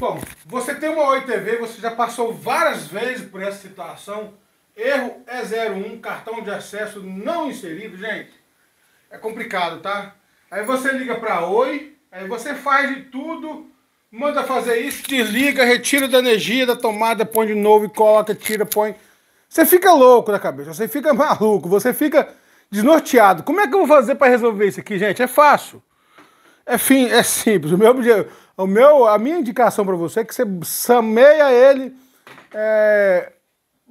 Bom, você tem uma Oi TV, você já passou várias vezes por essa situação. Erro é 01, cartão de acesso não inserido, gente. É complicado, tá? Aí você liga para Oi, aí você faz de tudo, manda fazer isso, desliga, retira da energia da tomada, põe de novo e coloca, tira, põe. Você fica louco na cabeça, você fica maluco, você fica desnorteado. Como é que eu vou fazer para resolver isso aqui, gente? É fácil. É, fim, é simples. O meu, o meu, a minha indicação para você é que você sameia ele é,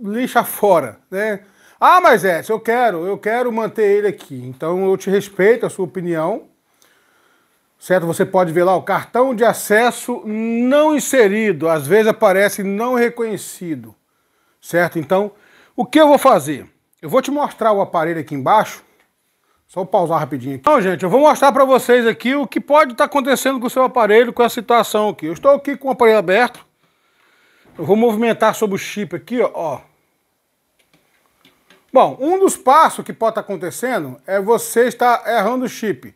lixa fora, né? Ah, mas é, eu quero, eu quero manter ele aqui. Então eu te respeito a sua opinião. Certo? Você pode ver lá o cartão de acesso não inserido, às vezes aparece não reconhecido. Certo? Então, o que eu vou fazer? Eu vou te mostrar o aparelho aqui embaixo só pausar rapidinho aqui. Então, gente, eu vou mostrar para vocês aqui o que pode estar tá acontecendo com o seu aparelho, com a situação aqui. Eu estou aqui com o aparelho aberto. Eu vou movimentar sobre o chip aqui, ó. Bom, um dos passos que pode estar tá acontecendo é você estar errando o chip.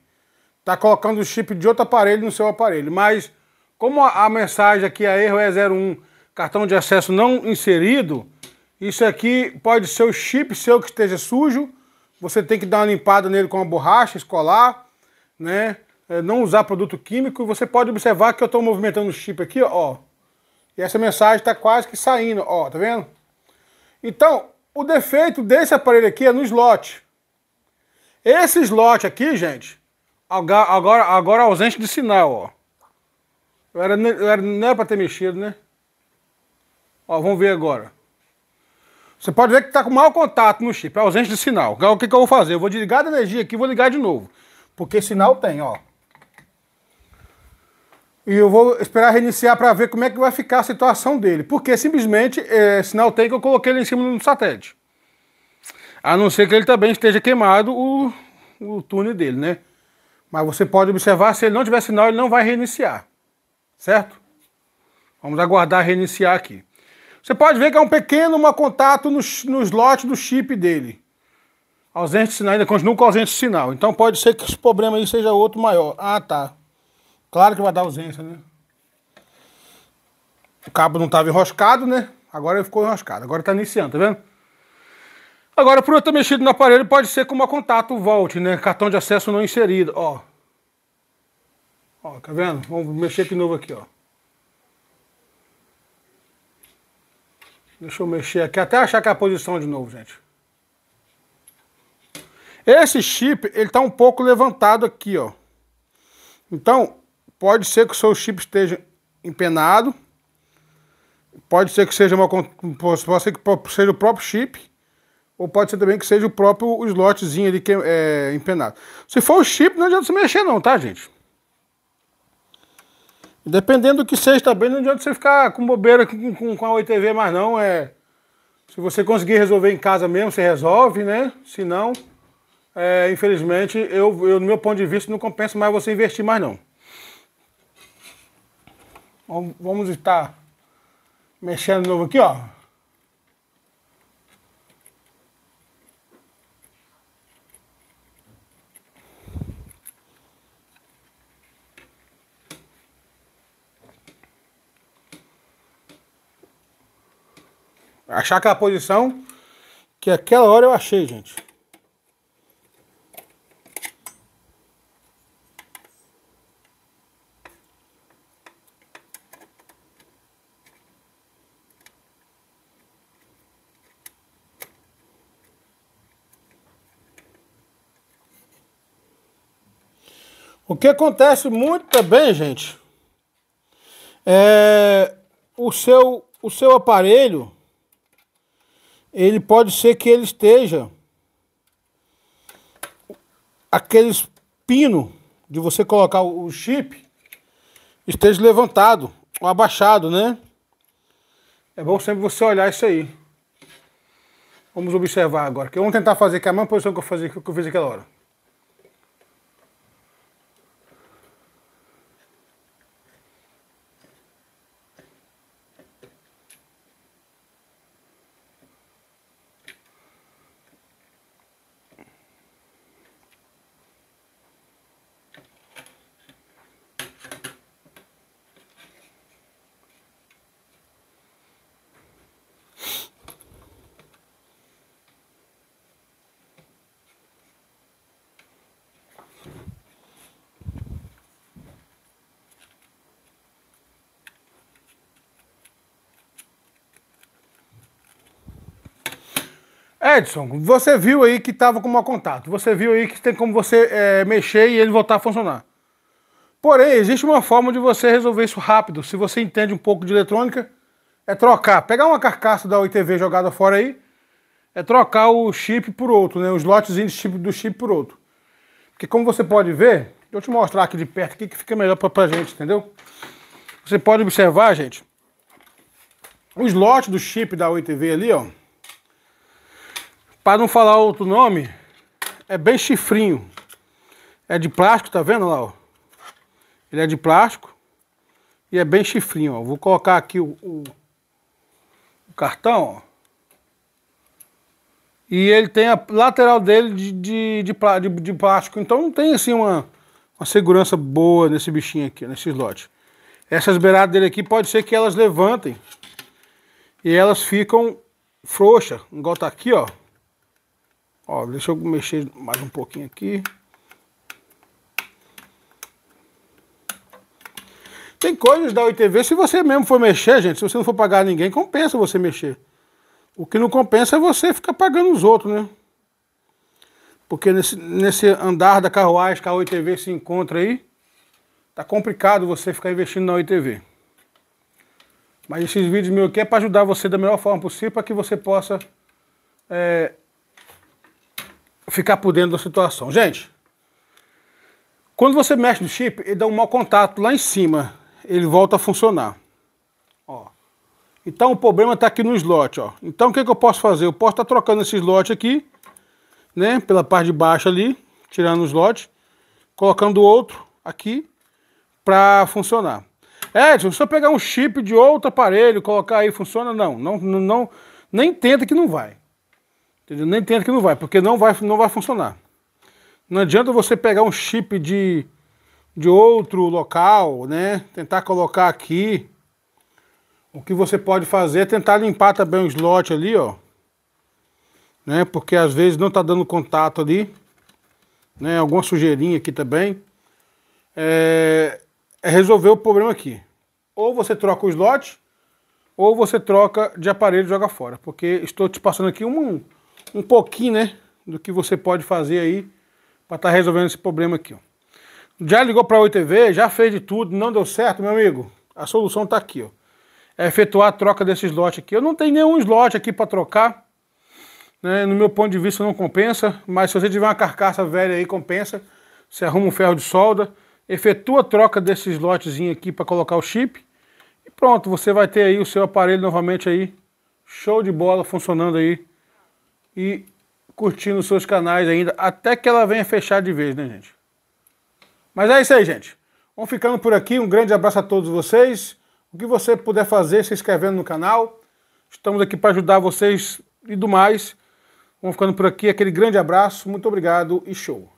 Está colocando o chip de outro aparelho no seu aparelho. Mas, como a, a mensagem aqui, a erro é 01, cartão de acesso não inserido, isso aqui pode ser o chip seu que esteja sujo, você tem que dar uma limpada nele com uma borracha, escolar, né? É, não usar produto químico. Você pode observar que eu estou movimentando o chip aqui, ó. E essa mensagem está quase que saindo, ó, tá vendo? Então, o defeito desse aparelho aqui é no slot. Esse slot aqui, gente, agora, agora é ausente de sinal, ó. era, era, não era para ter mexido, né? Ó, vamos ver agora. Você pode ver que está com mau contato no chip, é ausente de sinal. O que, que eu vou fazer? Eu vou desligar a energia aqui e vou ligar de novo. Porque sinal tem, ó. E eu vou esperar reiniciar para ver como é que vai ficar a situação dele. Porque simplesmente é, sinal tem que eu coloquei ele em cima do satélite. A não ser que ele também esteja queimado o, o túnel dele, né? Mas você pode observar, se ele não tiver sinal, ele não vai reiniciar. Certo? Vamos aguardar reiniciar aqui. Você pode ver que é um pequeno uma contato no, no slot do chip dele. Ausente de sinal, ainda continua com ausente de sinal. Então pode ser que esse problema aí seja outro maior. Ah, tá. Claro que vai dar ausência, né? O cabo não estava enroscado, né? Agora ele ficou enroscado. Agora está iniciando, tá vendo? Agora, por eu ter mexido no aparelho, pode ser com o contato volt, né? Cartão de acesso não inserido, ó. Ó, tá vendo? Vamos mexer de novo aqui, ó. Deixa eu mexer aqui até achar que é a posição de novo, gente. Esse chip, ele tá um pouco levantado aqui, ó. Então, pode ser que o seu chip esteja empenado. Pode ser que seja uma pode ser que seja o próprio chip ou pode ser também que seja o próprio slotzinho ali que é, é empenado. Se for o chip, não adianta se mexer não, tá, gente? Dependendo do que seja também, não adianta você ficar com bobeira com, com, com a OITV mais não. É, se você conseguir resolver em casa mesmo, você resolve, né? Se não, é, infelizmente, eu, eu, no meu ponto de vista, não compensa mais você investir mais não. Vamos estar mexendo de novo aqui, ó. Achar aquela posição que aquela hora eu achei, gente. O que acontece muito também, gente, é o seu, o seu aparelho ele pode ser que ele esteja aqueles pino de você colocar o chip esteja levantado ou abaixado, né? É bom sempre você olhar isso aí. Vamos observar agora, que vamos tentar fazer que é a mesma posição que eu, fazia, que eu fiz aquela hora. Edson, você viu aí que estava com mau contato, você viu aí que tem como você é, mexer e ele voltar a funcionar. Porém, existe uma forma de você resolver isso rápido. Se você entende um pouco de eletrônica, é trocar. Pegar uma carcaça da OITV jogada fora aí, é trocar o chip por outro, né? os lotes de chip do chip por outro. Porque como você pode ver, eu te mostrar aqui de perto aqui que fica melhor pra, pra gente, entendeu? Você pode observar, gente, os lotes do chip da OITV ali, ó. Para não falar outro nome, é bem chifrinho. É de plástico, tá vendo lá, ó? Ele é de plástico e é bem chifrinho, ó. Vou colocar aqui o, o, o cartão, ó. E ele tem a lateral dele de, de, de, de, de plástico, então não tem assim uma, uma segurança boa nesse bichinho aqui, nesse slot. Essas beiradas dele aqui pode ser que elas levantem e elas ficam frouxas, igual tá aqui, ó. Ó, deixa eu mexer mais um pouquinho aqui. Tem coisas da OITV, se você mesmo for mexer, gente, se você não for pagar ninguém, compensa você mexer. O que não compensa é você ficar pagando os outros, né? Porque nesse, nesse andar da carruagem que a OITV se encontra aí, tá complicado você ficar investindo na OITV. Mas esses vídeos meus aqui é para ajudar você da melhor forma possível, para que você possa é, ficar por dentro da situação. Gente, quando você mexe no chip, ele dá um mau contato lá em cima, ele volta a funcionar. Ó. Então o problema está aqui no slot. Ó. Então o que, que eu posso fazer? Eu posso estar tá trocando esse slot aqui, né, pela parte de baixo ali, tirando o slot, colocando outro aqui para funcionar. Edson, é, se eu pegar um chip de outro aparelho, colocar aí, funciona? Não, não, não, nem tenta que não vai. Entendeu? Nem entendo que não vai, porque não vai, não vai funcionar. Não adianta você pegar um chip de, de outro local, né? Tentar colocar aqui. O que você pode fazer é tentar limpar também o slot ali, ó. Né? Porque às vezes não tá dando contato ali. Né? Alguma sujeirinha aqui também. É, é resolver o problema aqui. Ou você troca o slot, ou você troca de aparelho e joga fora. Porque estou te passando aqui um, um pouquinho, né, do que você pode fazer aí para estar tá resolvendo esse problema aqui, ó. Já ligou para a OITV, já fez de tudo, não deu certo, meu amigo? A solução está aqui, ó. É efetuar a troca desse slot aqui. Eu não tenho nenhum slot aqui para trocar, né? No meu ponto de vista não compensa, mas se você tiver uma carcaça velha aí, compensa. Você arruma um ferro de solda, efetua a troca desse slotzinho aqui para colocar o chip e pronto, você vai ter aí o seu aparelho novamente aí, show de bola, funcionando aí e curtindo seus canais ainda, até que ela venha fechar de vez, né, gente? Mas é isso aí, gente. Vamos ficando por aqui. Um grande abraço a todos vocês. O que você puder fazer, se inscrevendo no canal. Estamos aqui para ajudar vocês e do mais. Vamos ficando por aqui. Aquele grande abraço. Muito obrigado e show.